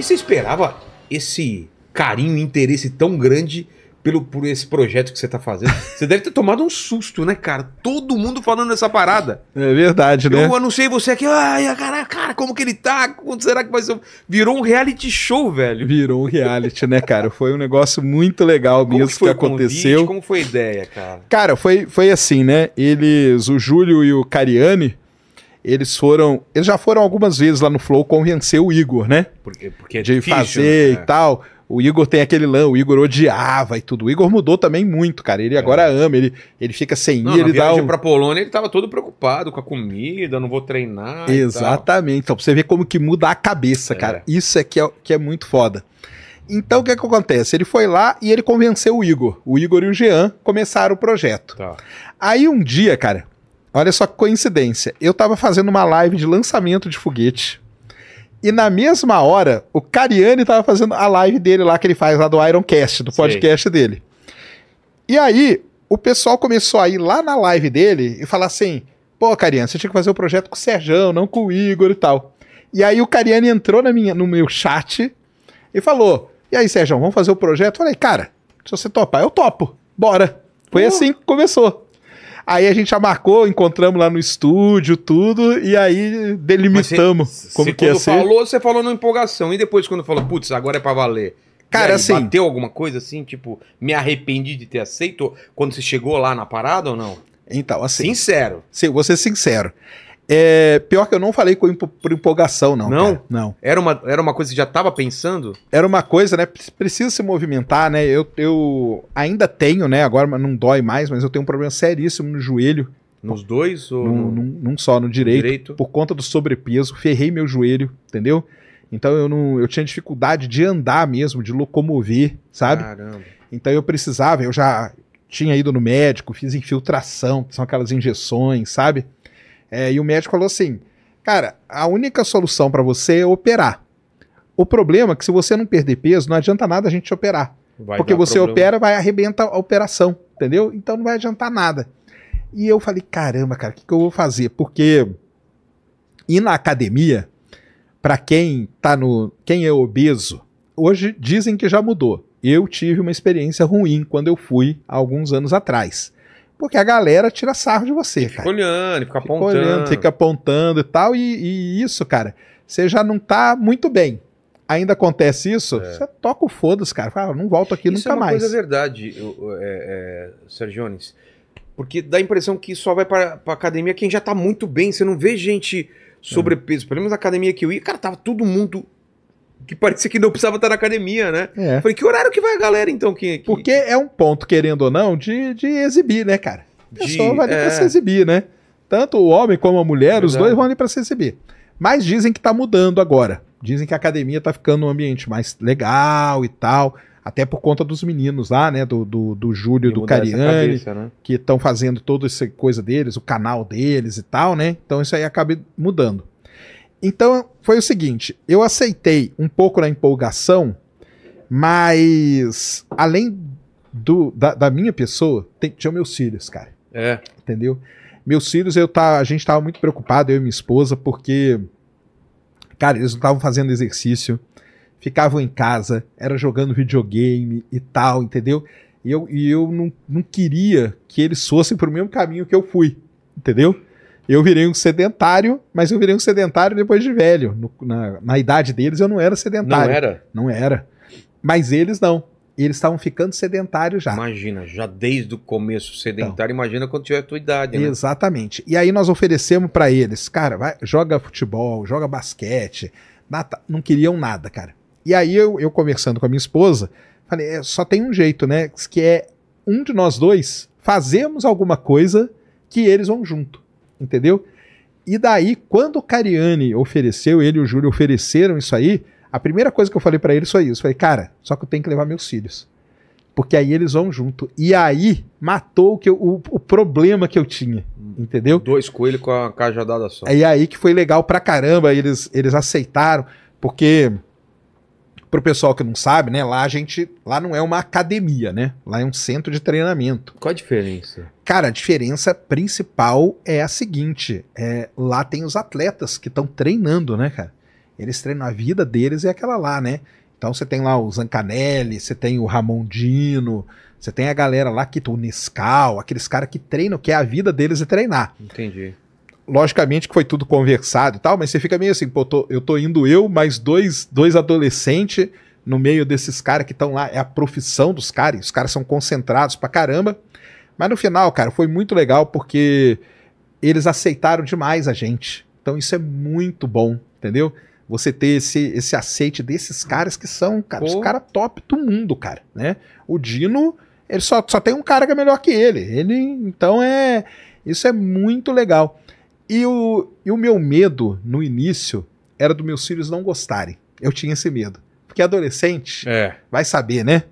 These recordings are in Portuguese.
E você esperava esse carinho e interesse tão grande pelo, por esse projeto que você tá fazendo? Você deve ter tomado um susto, né, cara? Todo mundo falando essa parada. É verdade, né? Eu anunciei você aqui, ai, cara, cara, como que ele tá? Quando será que vai ser? Virou um reality show, velho. Virou um reality, né, cara? Foi um negócio muito legal mesmo que, que aconteceu. Convite? Como foi a ideia, cara? Cara, foi, foi assim, né? Eles, o Júlio e o Cariani, eles foram. Eles já foram algumas vezes lá no Flow convencer o Igor, né? Porque, porque é de difícil, fazer né? e tal. O Igor tem aquele lã, o Igor odiava e tudo. O Igor mudou também muito, cara. Ele agora é. ama, ele, ele fica sem ir, não, ele dá um... pra Polônia, ele tava todo preocupado com a comida, não vou treinar. Exatamente. Então, pra você ver como que muda a cabeça, é. cara. Isso é que, é que é muito foda. Então, o que, é que acontece? Ele foi lá e ele convenceu o Igor. O Igor e o Jean começaram o projeto. Tá. Aí um dia, cara, Olha só que coincidência. Eu estava fazendo uma live de lançamento de foguete. E na mesma hora, o Cariani estava fazendo a live dele lá que ele faz lá do Ironcast, do podcast dele. E aí, o pessoal começou a ir lá na live dele e falar assim: pô, Cariani, você tinha que fazer o um projeto com o Serjão, não com o Igor e tal. E aí o Cariani entrou na minha, no meu chat e falou: E aí, Sérgio, vamos fazer o projeto? Eu falei, cara, se você topar, eu topo. Bora. Foi uh. assim que começou. Aí a gente já marcou, encontramos lá no estúdio, tudo, e aí delimitamos como que ia ser. Você falou, você falou na empolgação. E depois, quando falou, putz, agora é pra valer. Cara, aí, assim. Bateu alguma coisa assim, tipo, me arrependi de ter aceito quando você chegou lá na parada ou não? Então, assim. Sincero. Se, vou ser sincero. É, pior que eu não falei com por empolgação, não. Não? Cara. Não. Era uma, era uma coisa que já estava pensando? Era uma coisa, né? Precisa se movimentar, né? Eu, eu ainda tenho, né? Agora não dói mais, mas eu tenho um problema seríssimo no joelho. Nos dois? Ou num, num, num só, no direito, direito. Por conta do sobrepeso. Ferrei meu joelho, entendeu? Então eu não, eu tinha dificuldade de andar mesmo, de locomover, sabe? Caramba. Então eu precisava, eu já tinha ido no médico, fiz infiltração, que são aquelas injeções, sabe? É, e o médico falou assim: cara, a única solução para você é operar. O problema é que se você não perder peso, não adianta nada a gente operar. Vai porque você problema. opera, vai arrebentar a operação, entendeu? Então não vai adiantar nada. E eu falei, caramba, cara, o que, que, eu vou fazer? Porque ir na academia, para quem tá no. quem é obeso, hoje dizem que já mudou. Eu tive uma experiência ruim quando eu fui há alguns anos atrás. Porque a galera tira sarro de você, fica cara. olhando, fica, fica Olhando, fica apontando e tal. E, e, isso, cara, você já não tá muito bem. Ainda acontece isso, é. você toca o foda-se, cara. Fala, ah, não volto aqui isso é nunca é uma mais. Isso é verdade, eu, é, é, Sérgio Jones. Porque dá a impressão que só vai pra, pra academia quem já tá muito bem. Você não vê gente é. sobrepeso. Pelo menos na academia que eu ia, cara, tava todo mundo que parecia que não precisava estar na academia, né? É. Falei, que horário que vai a galera, então? Que, que... Porque é um ponto, querendo ou não, de, de exibir, né, cara? O pessoal de... vai ali é... pra se exibir, né? Tanto o homem como a mulher, Verdade. os dois vão ali pra se exibir. Mas dizem que tá mudando agora. Dizem que a academia tá ficando um ambiente mais legal e tal. Até por conta dos meninos lá, né? Do, do, do Júlio e do Cariani, cabeça, né? que estão fazendo toda essa coisa deles, o canal deles e tal, né? Então isso aí acaba mudando. Então foi o seguinte: eu aceitei um pouco na empolgação, mas além do, da, da minha pessoa, tem, tinha meus filhos, cara. É. Entendeu? Meus filhos, eu tá, a gente tava muito preocupado, eu e minha esposa, porque, cara, eles não estavam fazendo exercício, ficavam em casa, era jogando videogame e tal, entendeu? E eu, e eu não, não queria que eles fossem pro mesmo caminho que eu fui, entendeu? Eu virei um sedentário, mas eu virei um sedentário depois de velho. No, na, na idade deles eu não era sedentário. Não era? Não era. Mas eles não. Eles estavam ficando sedentários já. Imagina, já desde o começo sedentário, então, imagina quando tiver a tua idade, né? Exatamente. E aí nós oferecemos para eles, cara, vai, joga futebol, joga basquete, nata, não queriam nada, cara. E aí eu, eu conversando com a minha esposa, falei, é, só tem um jeito, né? Que é um de nós dois fazemos alguma coisa que eles vão junto entendeu? E daí, quando o Cariani ofereceu, ele e o Júlio ofereceram isso aí, a primeira coisa que eu falei para ele foi isso. Falei, cara, só que eu tenho que levar meus filhos. Porque aí eles vão junto. E aí matou o, que eu, o, o, problema que eu tinha. Entendeu? Dois coelhos com a cajadada só. E aí que foi legal pra caramba, eles, eles aceitaram, porque pro pessoal que não sabe, né? Lá a gente. Lá não é uma academia, né? Lá é um centro de treinamento. Qual a diferença? Cara, a diferença principal é a seguinte: é, lá tem os atletas que estão treinando, né, cara? Eles treinam a vida deles e é aquela lá, né? Então você tem lá o Zancanelli, você tem o Ramondino, você tem a galera lá que o Nescau, aqueles caras que treinam, que é a vida deles é treinar. Entendi. Logicamente que foi tudo conversado e tal, mas você fica meio assim, pô, tô, eu tô indo eu, mais dois, dois adolescentes no meio desses caras que estão lá, é a profissão dos caras, os caras são concentrados pra caramba. Mas no final, cara, foi muito legal porque eles aceitaram demais a gente. Então isso é muito bom, entendeu? Você ter esse, esse aceite desses caras que são, cara, Pô. os caras top do mundo, cara, né? O Dino, ele só, só tem um cara que é melhor que ele. Ele, então é, isso é muito legal. E o, e o meu medo no início era dos meus filhos não gostarem. Eu tinha esse medo. Porque adolescente é. vai saber, né?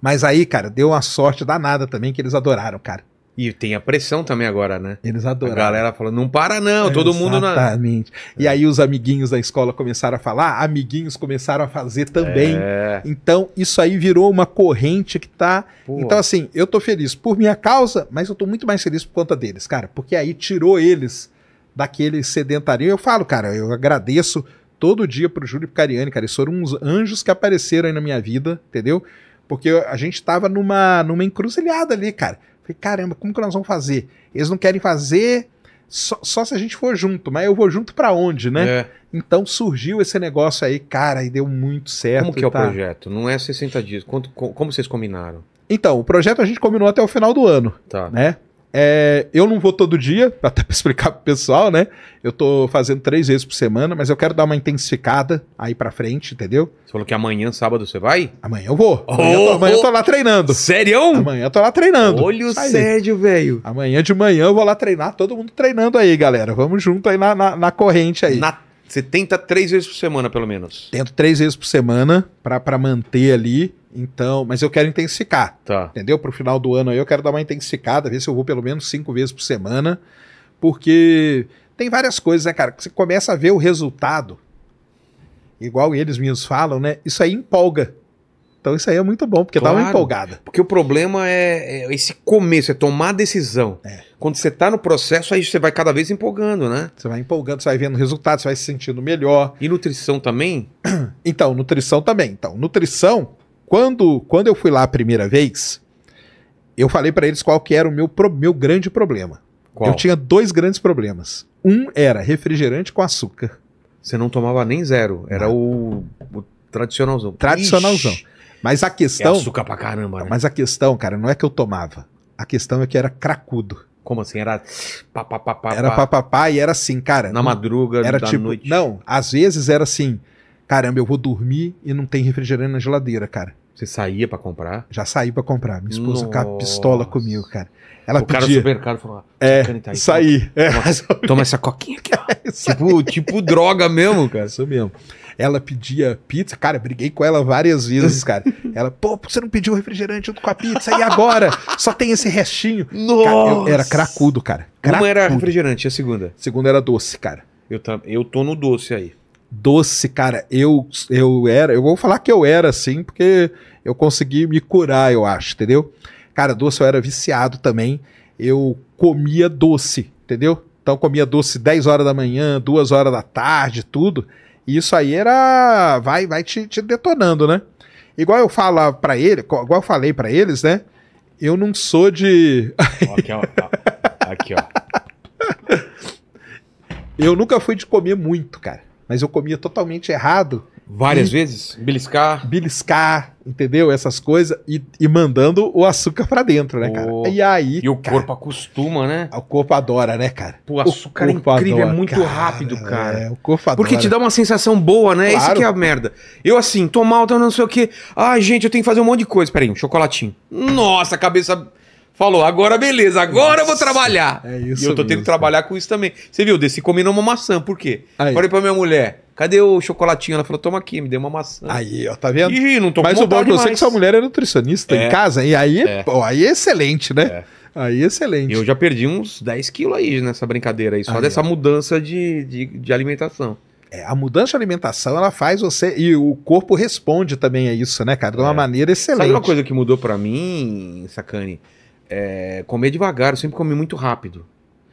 Mas aí, cara, deu uma sorte danada também que eles adoraram, cara. E tem a pressão também agora, né? Eles adoraram. A galera falando, não para não, é, todo exatamente. mundo na. Exatamente. E é. aí os amiguinhos da escola começaram a falar, amiguinhos começaram a fazer também. É. Então, isso aí virou uma corrente que tá. Pô. Então, assim, eu tô feliz por minha causa, mas eu tô muito mais feliz por conta deles, cara. Porque aí tirou eles daquele sedentarismo. Eu falo, cara, eu agradeço todo dia pro Júlio Picariani, cara. Eles foram uns anjos que apareceram aí na minha vida, entendeu? Porque a gente estava numa, numa encruzilhada ali, cara. Falei, caramba, como que nós vamos fazer? Eles não querem fazer só, só se a gente for junto, mas eu vou junto para onde, né? É. Então surgiu esse negócio aí, cara, e deu muito certo. Como que é tá. o projeto? Não é 60 dias. Quanto, como vocês combinaram? Então, o projeto a gente combinou até o final do ano. Tá. Né? É, eu não vou todo dia, até para explicar pro pessoal, né? Eu tô fazendo três vezes por semana, mas eu quero dar uma intensificada aí pra frente, entendeu? Você falou que amanhã, sábado, você vai? Amanhã eu vou. Oh, amanhã, eu tô, amanhã eu tô lá treinando. Sério? Amanhã eu tô lá treinando. Olha o velho. Amanhã de manhã eu vou lá treinar, todo mundo treinando aí, galera. Vamos junto aí na, na, na corrente aí. Na você tenta três vezes por semana, pelo menos. Tento três vezes por semana para manter ali. Então, mas eu quero intensificar. Tá. Entendeu? Pro final do ano aí eu quero dar uma intensificada, ver se eu vou pelo menos cinco vezes por semana. Porque tem várias coisas, né, cara? Que você começa a ver o resultado. Igual eles mesmos falam, né? Isso aí empolga. Então isso aí é muito bom, porque claro, dá uma empolgada. Porque o problema é, é esse começo, é tomar decisão. É. Quando você está no processo, aí você vai cada vez empolgando, né? Você vai empolgando, você vai vendo resultados, você vai se sentindo melhor. E nutrição também? Então, nutrição também. Então, nutrição, quando, quando eu fui lá a primeira vez, eu falei para eles qual que era o meu, pro, meu grande problema. Qual? Eu tinha dois grandes problemas. Um era refrigerante com açúcar. Você não tomava nem zero, era o, o tradicionalzão. Tradicionalzão. Ixi. Mas a é questão. É açúcar pra caramba, né? Mas a questão, cara, não é que eu tomava. A questão é que era cracudo. Como assim? Era papapá. Era papapá e era assim, cara. Na madruga, era da tipo, noite. Não, às vezes era assim. Caramba, eu vou dormir e não tem refrigerante na geladeira, cara. Você saía para comprar? Já saí para comprar. Minha esposa ficava pistola comigo, cara. Ela o pedia, cara do supermercado falou: ah, é, tá aí, saí. Toma, é. toma essa coquinha aqui, ó. É, tipo, tipo droga mesmo, cara. Isso mesmo. Ela pedia pizza. Cara, briguei com ela várias vezes, cara. Ela, pô, por que você não pediu refrigerante junto com a pizza? E agora? Só tem esse restinho. Nossa! Cara, eu era cracudo, cara. Cracudo. Uma era refrigerante, a segunda? A segunda era doce, cara. Eu, eu tô no doce aí. Doce, cara, eu, eu era. Eu vou falar que eu era, assim, porque eu consegui me curar, eu acho, entendeu? Cara, doce eu era viciado também. Eu comia doce, entendeu? Então comia doce 10 horas da manhã, 2 horas da tarde, tudo. E isso aí era. Vai, vai te, te detonando, né? Igual eu falo para ele, igual eu falei para eles, né? Eu não sou de. aqui, ó. Aqui, ó. Eu nunca fui de comer muito, cara. Mas eu comia totalmente errado Várias e, vezes? Beliscar? Beliscar, entendeu? Essas coisas. E, e mandando o açúcar para dentro, né, cara? Oh, e aí. E o cara, corpo acostuma, né? O corpo adora, né, cara? Pô, açúcar o é incrível, adora, é muito cara, rápido, é, cara. É, o corpo adora. Porque te dá uma sensação boa, né? Claro. Esse que é a merda. Eu, assim, tô mal, tô não sei o quê. Ai, gente, eu tenho que fazer um monte de coisa. Peraí, um chocolatinho. Nossa, cabeça Falou, agora beleza, agora Nossa, eu vou trabalhar. É isso. E eu tô mesmo, tendo que trabalhar com isso também. Você viu, desci comendo uma maçã, por quê? Aí. Falei pra minha mulher, cadê o chocolatinho? Ela falou, toma aqui, me deu uma maçã. Aí, ó, tá vendo? Ih, não tô Mas o bom de você é que sua mulher é nutricionista é. em casa, e aí é, pô, aí é excelente, né? É. Aí é excelente. Eu já perdi uns 10 quilos aí nessa brincadeira aí, só aí, dessa ó. mudança de, de, de alimentação. É, a mudança de alimentação, ela faz você. E o corpo responde também a isso, né, cara? De uma é. maneira excelente. Sabe uma coisa que mudou para mim, Sacane? é, comer devagar, eu sempre comi muito rápido.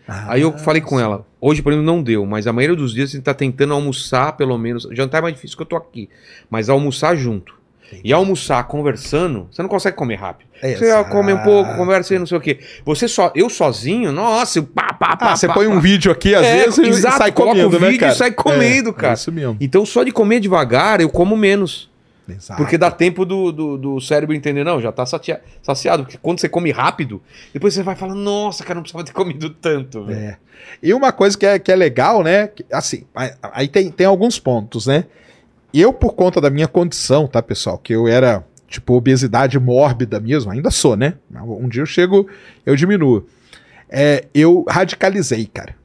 Ah, Aí eu nossa. Ah, falei com ela, hoje por exemplo não deu, mas a maioria dos dias a gente tá tentando almoçar pelo menos, jantar é mais difícil que eu tô aqui, mas almoçar junto. Entendi. E almoçar conversando, você não consegue comer rápido. Exato. Você come um pouco, conversa e não sei o quê. Você só, eu sozinho, nossa, eu pá, pá, pá, ah, você pá, põe pá. um vídeo aqui às é, vezes exato, né, e sai comendo, um né, cara? E sai comendo, é, cara. É isso mesmo. Então só de comer devagar eu como menos. Exato. Porque dá tempo do, do, do, cérebro entender, não, já tá saciado. Porque quando você come rápido, depois você vai falar, nossa, cara, não precisava ter comido tanto. É. E uma coisa que é, que é legal, né? Assim, aí tem, tem alguns pontos, né? Eu, por conta da minha condição, tá, pessoal? Que eu era, tipo, obesidade mórbida mesmo, ainda sou, né? Um dia eu chego, eu diminuo. É, eu radicalizei, cara.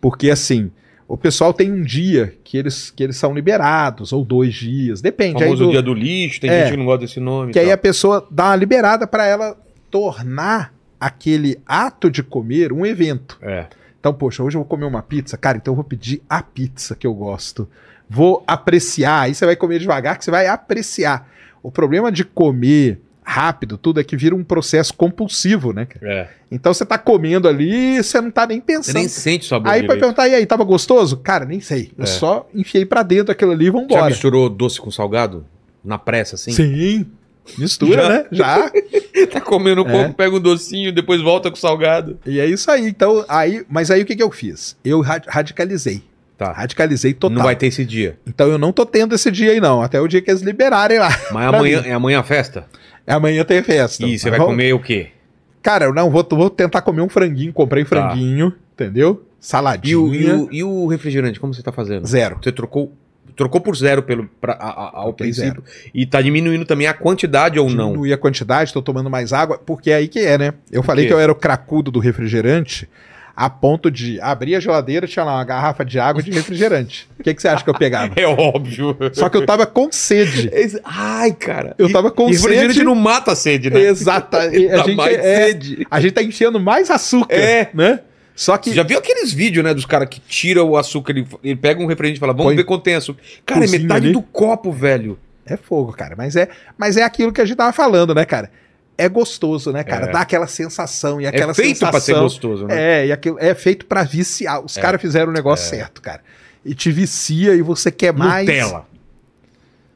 Porque, assim, o pessoal tem um dia que eles, que eles são liberados, ou dois dias, depende. O famoso do, dia do lixo, tem é, gente que não gosta desse nome. Que aí a pessoa dá uma liberada para ela tornar aquele ato de comer um evento. É. Então, poxa, hoje eu vou comer uma pizza, cara, então eu vou pedir a pizza que eu gosto. Vou apreciar, aí você vai comer devagar que você vai apreciar. O problema de comer rápido, tudo, é que vira um processo compulsivo, né? É. Então você tá comendo ali você não tá nem pensando. Você nem sente sua boca. Aí vai perguntar, e aí, tava gostoso? Cara, nem sei. Eu é. só enfiei para dentro aquilo ali e vambora. Já misturou doce com salgado? Na pressa, assim? Sim. Mistura, Já? né? Já. tá comendo um é. pouco, pega um docinho, depois volta com salgado. E é isso aí. Então, aí, mas aí o que, que eu fiz? Eu radicalizei. Tá. Radicalizei total. Não vai ter esse dia. Então eu não tô tendo esse dia aí, não. Até o dia que eles liberarem lá. Mas é amanhã é amanhã a festa? Amanhã tem festa. E você tá vai vamos... comer o quê? Cara, eu não vou, vou tentar comer um franguinho. Comprei tá. franguinho, tá. entendeu? Saladinho. E o, e e, o, refrigerante, como você tá fazendo? Zero. Você trocou trocou por zero pelo pra, a, a, ao Tem princípio. Zero. E tá diminuindo também a quantidade ou não? Diminui a quantidade, tô tomando mais água, porque é aí que é, né? Eu falei que eu era o cracudo do refrigerante a ponto de abrir a geladeira, tinha lá uma garrafa de água de refrigerante. O que, que você acha que eu pegava? é óbvio. Só que eu tava com sede. Ai, cara. Eu tava com e, sede. Refrigerante não mata a sede, né? Exato. a, gente mais é, sede. a gente tá enchendo mais açúcar, é. né? Só que. Você já viu aqueles vídeos, né, dos caras que tiram o açúcar, ele, ele pega um refrigerante e fala, vamos Põe... ver quanto tem açúcar. Cara, é Cozinha é metade ali. do copo, velho. É fogo, cara. Mas é, mas é aquilo que a gente tava falando, né, cara? é gostoso, né, cara? É. Dá aquela sensação e é aquela sensação. é feito sensação. pra ser gostoso, né? É, e aquilo é feito para viciar. Os é. caras fizeram o negócio é. certo, cara. E te vicia e você quer Nutella. mais. Nutella.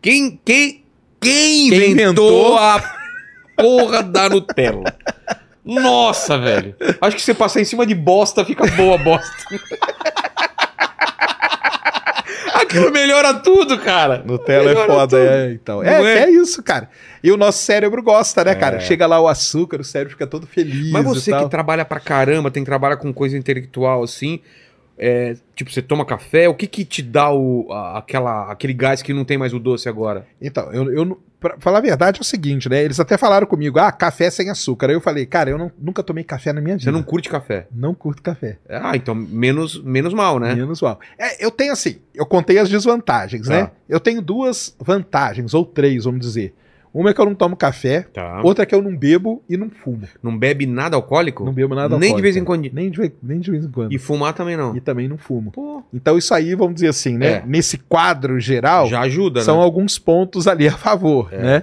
Quem, quem, quem, quem inventou, inventou a porra da Nutella? Nossa, velho. Acho que você passar em cima de bosta fica boa bosta. Aquilo melhora tudo, cara. Nutella é melhora é foda, é, então. É, é, é? isso, cara. E o nosso cérebro gosta, né, é. cara? Chega lá o açúcar, o cérebro fica todo feliz. Mas você que trabalha pra caramba, tem que trabalhar com coisa intelectual assim. É, tipo, você toma café, o que que te dá o, a, aquela, aquele gás que não tem mais o doce agora? Então, eu, eu, pra falar a verdade, é o seguinte, né? Eles até falaram comigo, ah, café sem açúcar. Aí eu falei, cara, eu não, nunca tomei café na minha vida. Você não curte café? Não curto café. Ah, então menos, menos mal, né? Menos mal. É, eu tenho assim, eu contei as desvantagens, tá. né? Eu tenho duas vantagens, ou três, vamos dizer. Uma é que eu não tomo café, tá. outra é que eu não bebo e não fumo. Não bebe nada alcoólico? Não bebo nada nem alcoólico. Nem de vez em quando? Nem de, nem de vez em quando. E fumar também não? E também não fumo. Pô. Então isso aí, vamos dizer assim, né? É. Nesse quadro geral... Já ajuda, São né? alguns pontos ali a favor, é. né?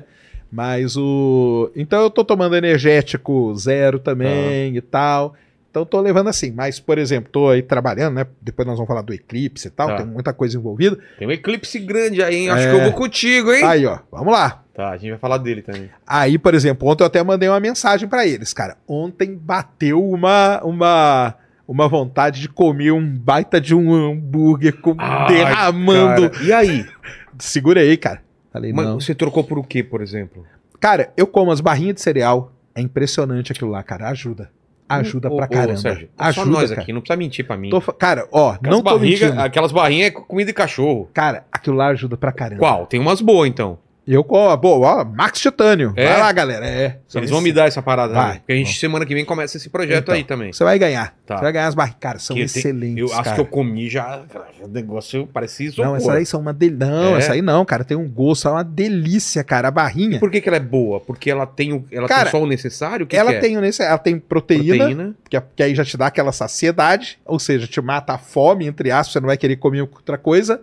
Mas o... Então eu tô tomando energético zero também tá. e tal... Então estou levando assim, mas por exemplo, estou aí trabalhando, né? Depois nós vamos falar do eclipse e tal, tá. tem muita coisa envolvida. Tem um eclipse grande aí, hein? Acho é... que eu vou contigo, hein? Aí, ó, vamos lá. Tá, a gente vai falar dele também. Aí, por exemplo, ontem eu até mandei uma mensagem para eles, cara. Ontem bateu uma uma uma vontade de comer um baita de um hambúrguer com Ai, derramando. Cara. E aí? Segura aí, cara. Falei, Mas não. você trocou por o quê, por exemplo? Cara, eu como as barrinhas de cereal. É impressionante aquilo lá, cara. Ajuda ajuda ô, pra caramba. Sérgio, ajuda, só nós cara. aqui, não precisa mentir pra mim. Tô, cara, ó, aquelas não tô mentindo. Aquelas barrinhas é comida de cachorro. Cara, aquilo lá ajuda pra caramba. Qual? Tem umas boas, então. Eu com a boa, Max Titânio. É. Vai lá, galera. É. Eles vão me dar essa parada, né? vai. Né? Porque a gente Bom. semana que vem começa esse projeto então, aí também. Você vai ganhar. Tá. Você vai ganhar as Cara, são que excelentes. eu acho que eu comi já, o negócio parecia isopor. Não, essa aí são uma delícia. Não, é. essa aí não, cara, tem um gosto, é uma delícia, cara, a barrinha. E por que, que ela é boa? Porque ela tem o ela cara, tem só o necessário, que ela que é? tem o necessário, ela tem proteína, proteína. Que, é, que aí já te dá aquela saciedade, ou seja, te mata a fome, entre aspas, você não vai querer comer outra coisa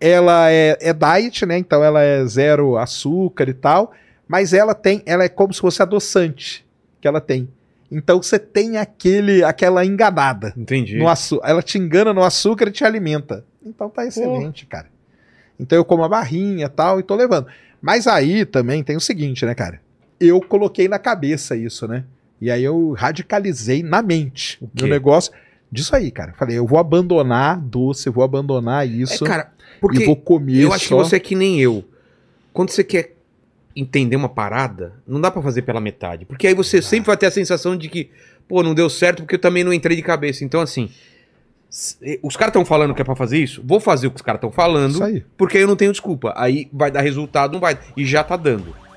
ela é, é diet, né? Então ela é zero açúcar e tal, mas ela tem, ela é como se fosse adoçante que ela tem. Então você tem aquele, aquela enganada. Entendi. No ela te engana no açúcar e te alimenta. Então tá excelente, Pô. cara. Então eu como a barrinha e tal e tô levando. Mas aí também tem o seguinte, né, cara? Eu coloquei na cabeça isso, né? E aí eu radicalizei na mente o meu negócio disso aí, cara. Falei, eu vou abandonar doce, vou abandonar é, isso. É, cara, porque e vou comer Eu só... acho que você é que nem eu. Quando você quer entender uma parada, não dá para fazer pela metade. Porque aí você ah. sempre vai ter a sensação de que, pô, não deu certo porque eu também não entrei de cabeça. Então, assim, eh, os caras estão falando que é pra fazer isso, vou fazer o que os caras estão falando, aí. porque aí eu não tenho desculpa. Aí vai dar resultado, não vai. E já tá dando.